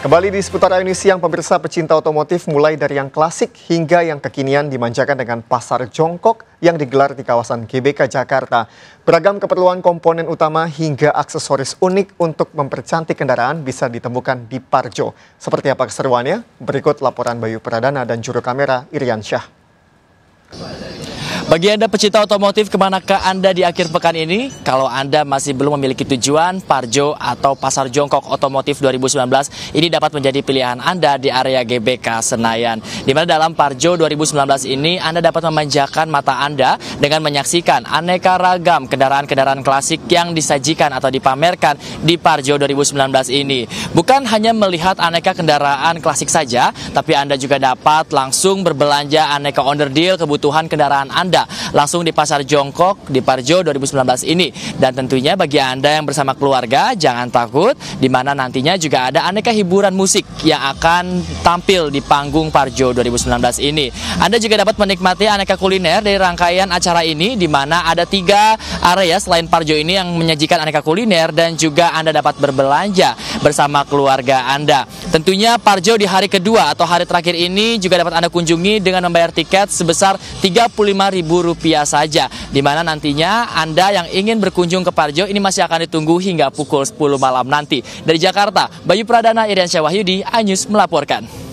Kembali di seputar ini siang, pemirsa pecinta otomotif mulai dari yang klasik hingga yang kekinian dimanjakan dengan pasar jongkok yang digelar di kawasan GBK Jakarta. Beragam keperluan komponen utama hingga aksesoris unik untuk mempercantik kendaraan bisa ditemukan di Parjo. Seperti apa keseruannya? Berikut laporan Bayu Pradana dan juru kamera Irian Syah. Bagi Anda pecinta otomotif, kemanakah Anda di akhir pekan ini? Kalau Anda masih belum memiliki tujuan, Parjo atau Pasar Jongkok Otomotif 2019 ini dapat menjadi pilihan Anda di area GBK Senayan. Di mana dalam Parjo 2019 ini Anda dapat memanjakan mata Anda dengan menyaksikan aneka ragam kendaraan-kendaraan klasik yang disajikan atau dipamerkan di Parjo 2019 ini. Bukan hanya melihat aneka kendaraan klasik saja, tapi Anda juga dapat langsung berbelanja aneka onderdeal kebutuhan kendaraan Anda Iya, langsung di Pasar Jongkok di Parjo 2019 ini. Dan tentunya bagi Anda yang bersama keluarga jangan takut di mana nantinya juga ada aneka hiburan musik yang akan tampil di panggung Parjo 2019 ini. Anda juga dapat menikmati aneka kuliner dari rangkaian acara ini di mana ada tiga area selain Parjo ini yang menyajikan aneka kuliner dan juga Anda dapat berbelanja bersama keluarga Anda. Tentunya Parjo di hari kedua atau hari terakhir ini juga dapat Anda kunjungi dengan membayar tiket sebesar Rp35.000 saja. Di mana nantinya Anda yang ingin berkunjung ke Parjo ini masih akan ditunggu hingga pukul 10 malam nanti. Dari Jakarta, Bayu Pradana, Irian Syawahyudi, Anyus melaporkan.